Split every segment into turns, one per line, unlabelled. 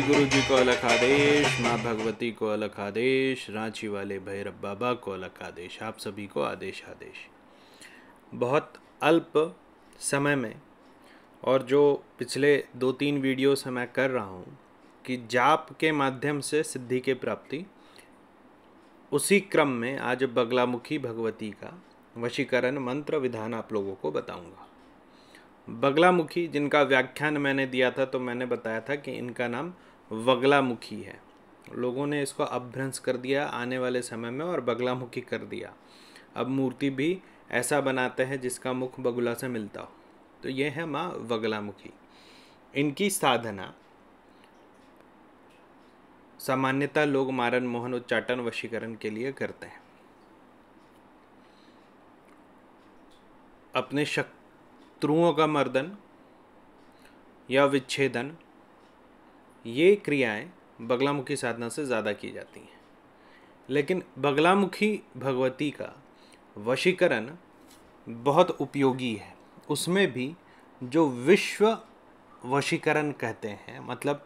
श्री गुरु जी को अलग आदेश माँ भगवती को अलग आदेश रांची वाले भैरव बाबा को अलग आदेश आप सभी को आदेश आदेश बहुत अल्प समय में और जो पिछले दो तीन वीडियो से मैं कर रहा हूँ कि जाप के माध्यम से सिद्धि के प्राप्ति उसी क्रम में आज बगलामुखी भगवती का वशीकरण मंत्र विधान आप लोगों को बताऊंगा बगलामुखी जिनका व्याख्यान मैंने दिया था तो मैंने बताया था कि इनका नाम बगलामुखी है लोगों ने इसको अपभ्रंश कर दिया आने वाले समय में और बगलामुखी कर दिया अब मूर्ति भी ऐसा बनाते हैं जिसका मुख बगुला से मिलता हो तो ये है माँ बगलामुखी इनकी साधना सामान्यतः लोग मारन मोहन उच्चाटन वशीकरण के लिए करते हैं अपने शत्रुओं का मर्दन या विच्छेदन ये क्रियाएं बगलामुखी साधना से ज़्यादा की जाती हैं लेकिन बगलामुखी भगवती का वशीकरण बहुत उपयोगी है उसमें भी जो विश्व वशीकरण कहते हैं मतलब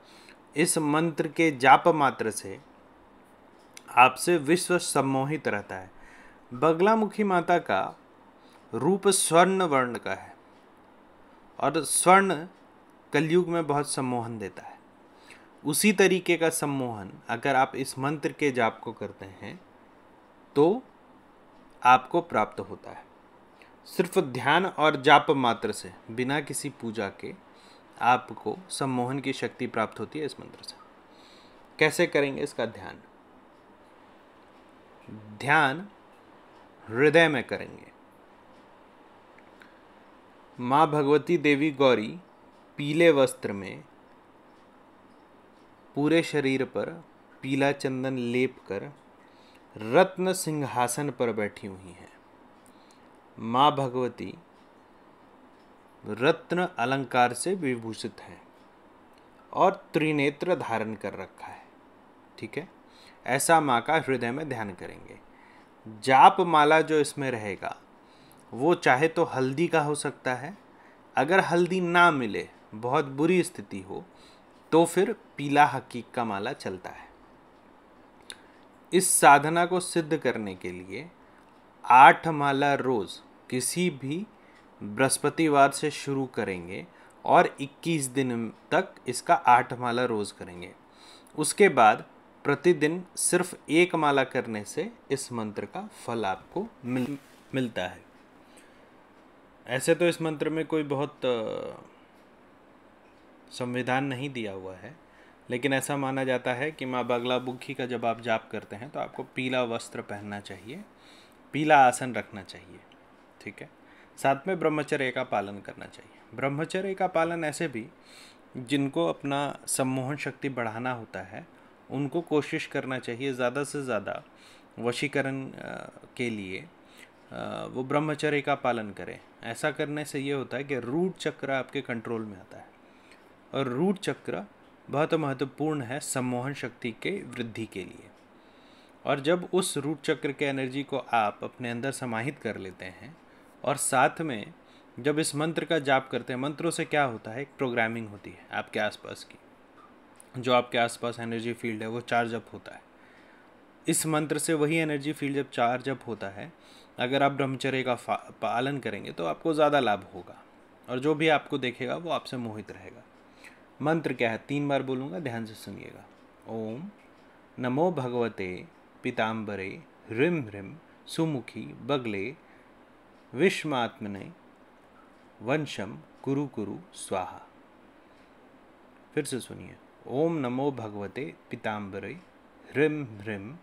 इस मंत्र के जाप मात्र से आपसे विश्व सम्मोहित रहता है बगलामुखी माता का रूप स्वर्ण वर्ण का है और स्वर्ण कलयुग में बहुत सम्मोहन देता है उसी तरीके का सम्मोहन अगर आप इस मंत्र के जाप को करते हैं तो आपको प्राप्त होता है सिर्फ ध्यान और जाप मात्र से बिना किसी पूजा के आपको सम्मोहन की शक्ति प्राप्त होती है इस मंत्र से कैसे करेंगे इसका ध्यान ध्यान हृदय में करेंगे माँ भगवती देवी गौरी पीले वस्त्र में पूरे शरीर पर पीला चंदन लेप कर रत्न सिंहासन पर बैठी हुई हैं माँ भगवती रत्न अलंकार से विभूषित हैं और त्रिनेत्र धारण कर रखा है ठीक है ऐसा माँ का हृदय में ध्यान करेंगे जाप माला जो इसमें रहेगा वो चाहे तो हल्दी का हो सकता है अगर हल्दी ना मिले बहुत बुरी स्थिति हो तो फिर पीला हकीक का माला चलता है इस साधना को सिद्ध करने के लिए आठ माला रोज़ किसी भी बृहस्पतिवार से शुरू करेंगे और 21 दिन तक इसका आठ माला रोज़ करेंगे उसके बाद प्रतिदिन सिर्फ एक माला करने से इस मंत्र का फल आपको मिल मिलता है ऐसे तो इस मंत्र में कोई बहुत संविधान नहीं दिया हुआ है लेकिन ऐसा माना जाता है कि माँ बगला बुखी का जब आप जाप करते हैं तो आपको पीला वस्त्र पहनना चाहिए पीला आसन रखना चाहिए ठीक है साथ में ब्रह्मचर्य का पालन करना चाहिए ब्रह्मचर्य का पालन ऐसे भी जिनको अपना सम्मोहन शक्ति बढ़ाना होता है उनको कोशिश करना चाहिए ज़्यादा से ज़्यादा वशीकरण के लिए वो ब्रह्मचर्य का पालन करें ऐसा करने से ये होता है कि रूट चक्र आपके कंट्रोल में आता है और रूट चक्र बहुत महत्वपूर्ण है सम्मोहन शक्ति के वृद्धि के लिए और जब उस रूट चक्र के एनर्जी को आप अपने अंदर समाहित कर लेते हैं और साथ में जब इस मंत्र का जाप करते हैं मंत्रों से क्या होता है एक प्रोग्रामिंग होती है आपके आसपास की जो आपके आसपास एनर्जी फील्ड है वो चार्ज अप होता है इस मंत्र से वही एनर्जी फील्ड जब चार्ज अप होता है अगर आप ब्रह्मचर्य का पालन करेंगे तो आपको ज़्यादा लाभ होगा और जो भी आपको देखेगा वो आपसे मोहित रहेगा मंत्र क्या है तीन बार बोलूँगा ध्यान से सुनिएगा ओम नमो भगवते पिताम्बरे ह्रीम ह्रीम सुमुखी बगले विश्वमात्मने वंशम कुरु कुरु स्वाहा फिर से सुनिए ओम नमो भगवते पिताम्बरे ह्रीम ह्रीम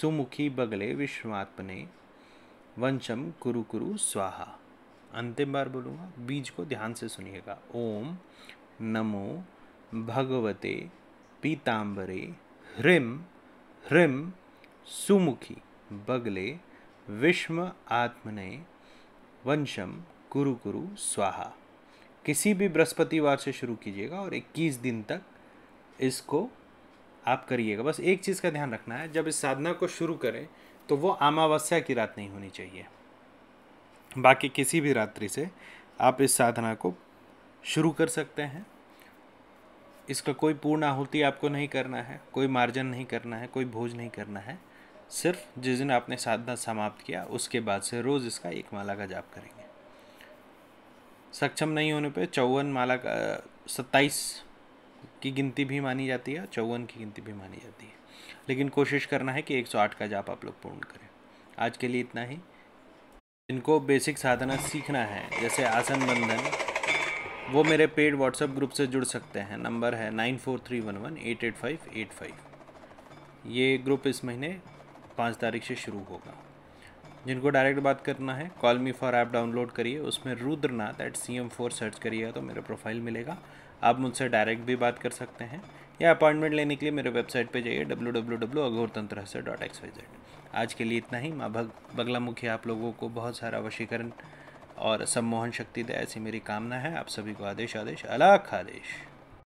सुमुखी बगले विश्वमात्मने वंशम कुरु कुरु स्वाहा अंतिम बार बोलूँगा बीज को ध्यान से सुनिएगा ओम नमो भगवते पीताम्बरे ह्रीम ह्रीम सुमुखी बगले विश्व आत्मने वंशम कुरु कुरु स्वाहा किसी भी बृहस्पतिवार से शुरू कीजिएगा और 21 दिन तक इसको आप करिएगा बस एक चीज़ का ध्यान रखना है जब इस साधना को शुरू करें तो वो अमावस्या की रात नहीं होनी चाहिए बाकी किसी भी रात्रि से आप इस साधना को शुरू कर सकते हैं इसका कोई पूर्ण आहुति आपको नहीं करना है कोई मार्जन नहीं करना है कोई भोज नहीं करना है सिर्फ जिस दिन आपने साधना समाप्त किया उसके बाद से रोज़ इसका एक माला का जाप करेंगे सक्षम नहीं होने पर चौवन माला का सत्ताईस की गिनती भी मानी जाती है चौवन की गिनती भी मानी जाती है लेकिन कोशिश करना है कि 108 का जाप आप लोग पूर्ण करें आज के लिए इतना ही इनको बेसिक साधना सीखना है जैसे आसन बंधन वो मेरे पेड व्हाट्सएप ग्रुप से जुड़ सकते हैं नंबर है nine four three one one eight eight five eight five ये ग्रुप इस महीने पाँच तारीख से शुरू होगा जिनको डायरेक्ट बात करना है call me for app download करिए उसमें Rudranath at C M four search करिएगा तो मेरा प्रोफाइल मिलेगा आप मुझसे डायरेक्ट भी बात कर सकते हैं या अपॉइंटमेंट लेने के लिए मेरे वेबसाइट पे जाइए W W W Aghortantra dot X Y Z आज के लिए इतना ही माँ बगला मुखी आप लोगों को बहुत सारा वशीकरण और सम्मोहन शक्ति दे ऐसी मेरी कामना है आप सभी को आदेश आदेश अलाख आदेश